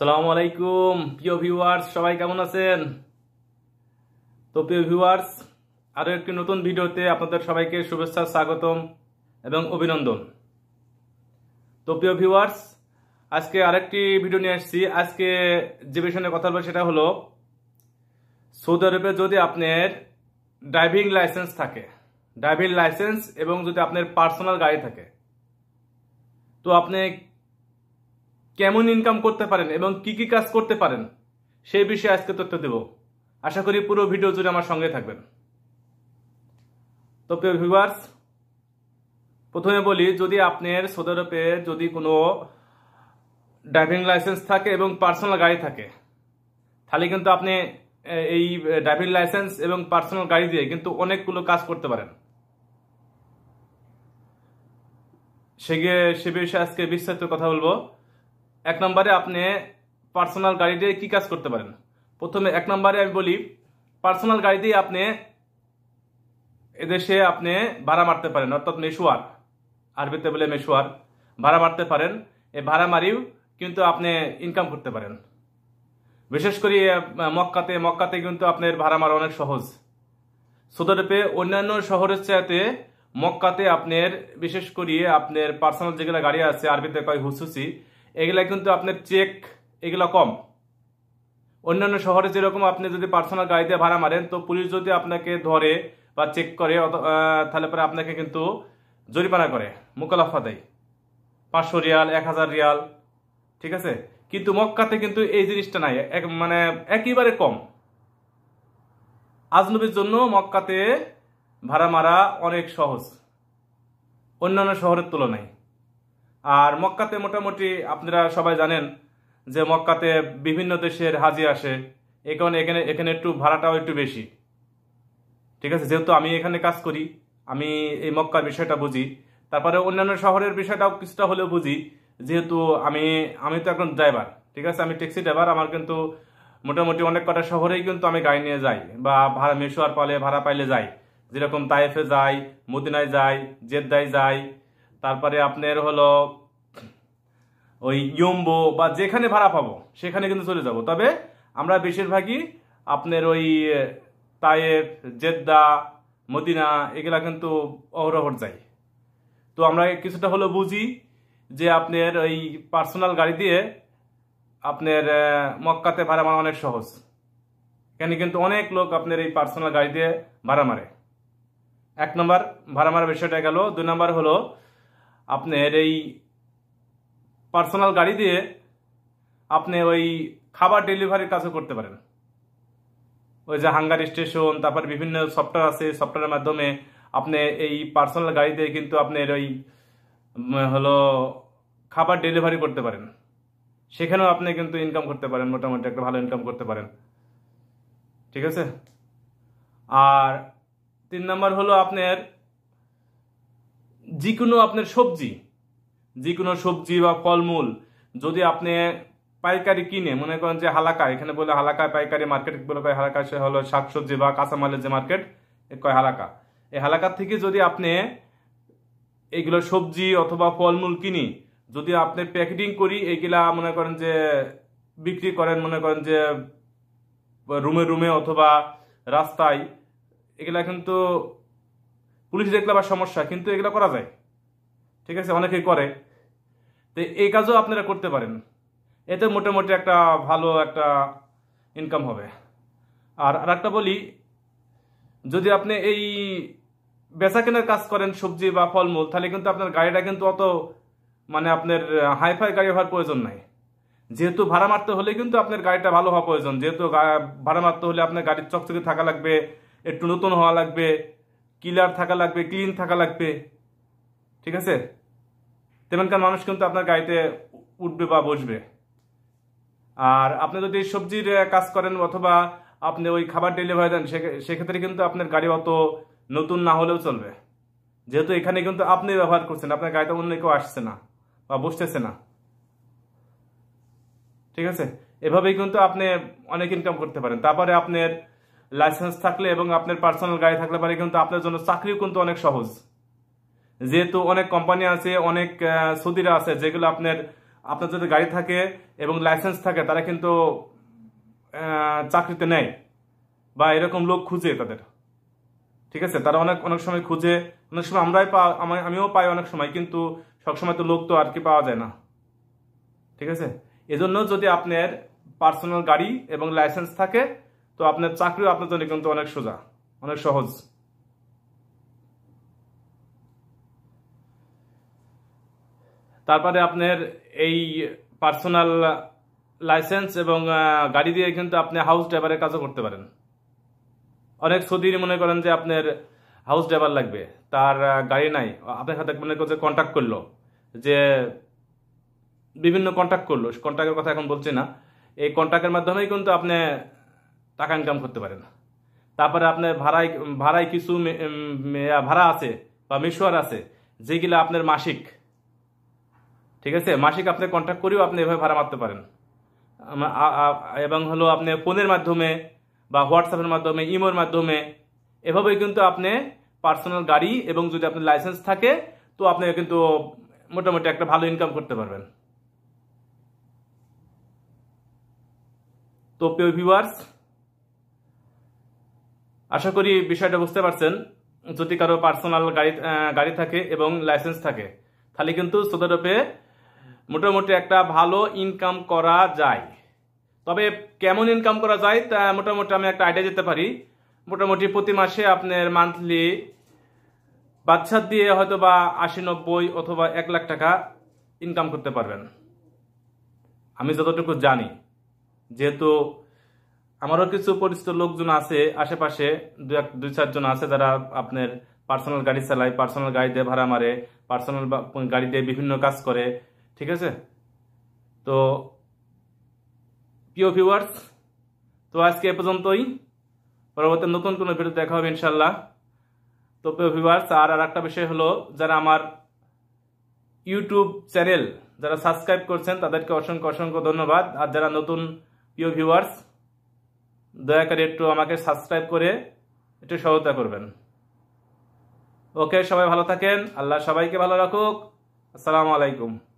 সালামু আলাইকুম প্রিয় ভিউয়ার্স সবাই কেমন আছেন তো প্রিয় ভিউয়ার্স আরও একটি নতুন ভিডিওতে আপনাদের সবাইকে শুভেচ্ছা স্বাগতম এবং অভিনন্দন তো প্রিয় ভিউয়ার্স আজকে আরেকটি ভিডিও নিয়ে আসছি আজকে যে বিষয়ে কথা বলবো সেটা হলো সৌদি আরবে যদি আপনার ড্রাইভিং লাইসেন্স থাকে ড্রাইভিং লাইসেন্স এবং যদি আপনার পার্সোনাল গাড়ি থাকে তো আপনি কেমন ইনকাম করতে পারেন এবং কি কি কাজ করতে পারেন সেই বিষয়ে আজকে তথ্য দেব আশা করি পুরো ভিডিও জুড়ে আমার সঙ্গে থাকবেন তো প্রিয় ভিউয়ার্স প্রথমে বলি যদি আপনার সদরপে যদি কোনো ড্রাইভিং লাইসেন্স থাকে এবং পার্সোনাল গাড়ি থাকে তাহলে কিন্তু আপনি এই ড্রাইভিং লাইসেন্স এবং পার্সোনাল গাড়ি দিয়ে কিন্তু অনেকগুলো কাজ করতে পারেন সে সে বিষয়ে আজকে বিস্তারিত কথা বলবো এক নম্বরে আপনি পার্সোনাল গাড়িতে কি কাজ করতে পারেন প্রথমে এক নম্বরে আমি বলি পার্সোনাল গাড়ি দিয়ে আপনি এদেশে আপনি ভাড়া মারতে পারেন অর্থাৎ মেশুয়ার আরবিতে বলে মেশুয়ার ভাড়া মারতে পারেন এ ভাড়া মারিও কিন্তু আপনি ইনকাম করতে পারেন বিশেষ করে মক্কাতে মক্কাতে কিন্তু আপনার ভাড়া মারা অনেক সহজ সৌদরপে অন্যান্য শহরের চাইতে মক্কাতে আপনার বিশেষ করে আপনার পার্সোনাল যেগুলো গাড়ি আছে আরবিতে কয় হুসুসি এগুলা কিন্তু আপনার চেক এগুলো কম অন্যান্য শহরে যেরকম আপনি যদি পার্সোনাল গাড়িতে ভাড়া মারেন তো পুলিশ যদি আপনাকে ধরে বা চেক করে তাহলে পরে আপনাকে কিন্তু জরিমানা করে মোকালাফা দেয় পাঁচশো রিয়াল এক হাজার রিয়াল ঠিক আছে কিন্তু মক্কাতে কিন্তু এই জিনিসটা নাই এক মানে একেবারে কম আজনবীর জন্য মক্কাতে ভাড়া মারা অনেক সহজ অন্যান্য শহরের তুলনায় আর মক্কাতে মোটামুটি আপনারা সবাই জানেন যে মক্কাতে বিভিন্ন দেশের হাজি আসে এই কারণে এখানে এখানে একটু ভাড়াটাও একটু বেশি ঠিক আছে যেহেতু আমি এখানে কাজ করি আমি এই মক্কার বিষয়টা বুঝি তারপরে অন্যান্য শহরের বিষয়টাও কিছুটা হলেও বুঝি যেহেতু আমি আমি তো একজন ড্রাইভার ঠিক আছে আমি ট্যাক্সি ড্রাইভার আমার কিন্তু মোটামুটি অনেক কটা শহরেই কিন্তু আমি গাড়ি নিয়ে যাই বা ভাড়া মেশোয়ার পালে ভাড়া পাইলে যাই যেরকম তাইফে যাই মদিনায় যাই জেদ্দায় যাই তারপরে আপনার হলো ওই ইয়ম্বো বা যেখানে ভাড়া পাবো সেখানে কিন্তু চলে যাব তবে আমরা বেশিরভাগই আপনার ওই তায়েব জেদ্দা মদিনা এগুলা কিন্তু অহরহর যাই তো আমরা কিছুটা হলো বুঝি যে আপনার ওই পার্সোনাল গাড়ি দিয়ে আপনার মক্কাতে ভাড়া মারা অনেক সহজ কেন কিন্তু অনেক লোক আপনার এই পার্সোনাল গাড়ি দিয়ে ভাড়া মারে এক নম্বর ভাড়া মারার বিষয়টা গেল দুই নম্বর হলো আপনার এই পার্সোনাল গাড়ি দিয়ে আপনি ওই খাবার ডেলিভারির কাজও করতে পারেন ওই যে হাঙ্গার স্টেশন তারপর বিভিন্ন সফটওয়্যার আছে সফটওয়্যারের মাধ্যমে আপনি এই পার্সোনাল গাড়ি দিয়ে কিন্তু আপনার ওই হলো খাবার ডেলিভারি করতে পারেন সেখানেও আপনি কিন্তু ইনকাম করতে পারেন মোটামুটি একটা ভালো ইনকাম করতে পারেন ঠিক আছে আর তিন নম্বর হলো আপনার যে কোনো আপনার সবজি যে কোনো সবজি বা ফলমূল যদি আপনি পাইকারি কিনে মনে করেন যে হালাকা এখানে বলে হালাকা পাইকারি মার্কেট বলে হালাকা সে হলো শাকসবজি বা কাঁচামালের যে মার্কেট কয় হালাকা এই হালাকার থেকে যদি আপনি এইগুলো সবজি অথবা ফলমূল কিনি যদি আপনি প্যাকেটিং করি এইগুলা মনে করেন যে বিক্রি করেন মনে করেন যে রুমে রুমে অথবা রাস্তায় এগুলা কিন্তু পুলিশ দেখলে বা সমস্যা কিন্তু এগুলো করা যায় ঠিক আছে অনেকেই করে তো এই কাজও আপনারা করতে পারেন এতে মোটামুটি একটা ভালো একটা ইনকাম হবে আর আর একটা বলি যদি আপনি এই বেচা কেনার কাজ করেন সবজি বা ফলমূল তাহলে কিন্তু আপনার গাড়িটা কিন্তু অত মানে আপনার হাইফাই গাড়ি হওয়ার প্রয়োজন নাই যেহেতু ভাড়া মারতে হলে কিন্তু আপনার গাড়িটা ভালো হওয়া প্রয়োজন যেহেতু ভাড়া মারতে হলে আপনার গাড়ির চকচকে থাকা লাগবে একটু নতুন হওয়া লাগবে ক্লিয়ার থাকা লাগবে ক্লিন থাকা লাগবে ঠিক আছে তেমনকার মানুষ কিন্তু আপনার গাড়িতে উঠবে বা বসবে আর আপনি যদি সবজির কাজ করেন অথবা আপনি ওই খাবার ডেলিভারি দেন সেক্ষেত্রে কিন্তু আপনার গাড়ি অত নতুন না হলেও চলবে যেহেতু এখানে কিন্তু আপনি ব্যবহার করছেন আপনার গাড়িতে অন্য কেউ আসছে না বা বসতেছে না ঠিক আছে এভাবেই কিন্তু আপনি অনেক ইনকাম করতে পারেন তারপরে আপনার লাইসেন্স থাকলে এবং আপনার পার্সোনাল গাড়ি থাকলে পারে কিন্তু আপনার জন্য চাকরিও কিন্তু অনেক সহজ যেহেতু অনেক কোম্পানি আছে অনেক সুদিরা আছে যেগুলো আপনার আপনার যদি গাড়ি থাকে এবং লাইসেন্স থাকে তারা কিন্তু চাকরিতে নেয় বা এরকম লোক খুঁজে তাদের ঠিক আছে তারা অনেক অনেক সময় খুঁজে অনেক সময় আমরাই পা আমিও পাই অনেক সময় কিন্তু সবসময় তো লোক তো আর কি পাওয়া যায় না ঠিক আছে এজন্য যদি আপনার পার্সোনাল গাড়ি এবং লাইসেন্স থাকে তো আপনার চাকরিও আপনার জন্য কিন্তু অনেক সোজা অনেক সহজ তারপরে আপনার এই পার্সোনাল লাইসেন্স এবং গাড়ি দিয়ে কিন্তু আপনি হাউস ড্রাইভারের কাজও করতে পারেন অনেক সৌদির মনে করেন যে আপনার হাউস ড্রাইভার লাগবে তার গাড়ি নাই আপনার সাথে মনে করছে কন্ট্যাক্ট করলো যে বিভিন্ন কন্ট্যাক্ট করলো কন্ট্যাক্টের কথা এখন বলছি না এই কন্ট্যাক্টের মাধ্যমেই কিন্তু আপনি টাকা ইনকাম করতে পারেন তারপরে আপনার ভাড়ায় ভাড়ায় কিছু ভাড়া আছে বা মিশোয়ার আছে যেগুলো আপনার মাসিক ঠিক আছে মাসিক আপনি কন্ট্যাক্ট করেও আপনি এভাবে ভাড়া মারতে পারেন এবং হলো আপনি ফোনের মাধ্যমে বা হোয়াটসঅ্যাপের মাধ্যমে ইমোর মাধ্যমে এভাবেই কিন্তু আপনি পার্সোনাল গাড়ি এবং যদি আপনার লাইসেন্স থাকে তো আপনি কিন্তু মোটামুটি একটা ভালো ইনকাম করতে পারবেন তো প্রিয় ভিউয়ার্স আশা করি বিষয়টা বুঝতে পারছেন যদি কারো পার্সোনাল গাড়ি গাড়ি থাকে এবং লাইসেন্স থাকে তাহলে কিন্তু সৌদি মোটামুটি একটা ভালো ইনকাম করা যায় তবে কেমন ইনকাম করা যায় তা মোটামুটি আমি একটা আইডিয়া দিতে পারি মোটামুটি প্রতি মাসে আপনার মান্থলি বাচ্চা দিয়ে হয়তো বা আশি নব্বই অথবা এক লাখ টাকা ইনকাম করতে পারবেন আমি যতটুকু জানি যেহেতু আমারও কিছু পরিচিত লোকজন আছে আশেপাশে দু এক দুই চারজন আছে যারা আপনার পার্সোনাল গাড়ি চালায় পার্সোনাল গাড়ি দিয়ে ভাড়া মারে পার্সোনাল গাড়ি দিয়ে বিভিন্ন কাজ করে ঠিক আছে তো প্রিয় ভিউয়ার্স তো আজকে এ পর্যন্তই পরবর্তী নতুন কোনো ভিডিও দেখা হবে ইনশাল্লাহ তো প্রিয় ভিউয়ার্স আর আর একটা বিষয় হলো যারা আমার ইউটিউব চ্যানেল যারা সাবস্ক্রাইব করছেন তাদেরকে অসংখ্য অসংখ্য ধন্যবাদ আর যারা নতুন প্রিয় ভিউয়ার্স দয়া করে একটু আমাকে সাবস্ক্রাইব করে একটু সহায়তা করবেন ওকে সবাই ভালো থাকেন আল্লাহ সবাইকে ভালো রাখুক আসসালামু আলাইকুম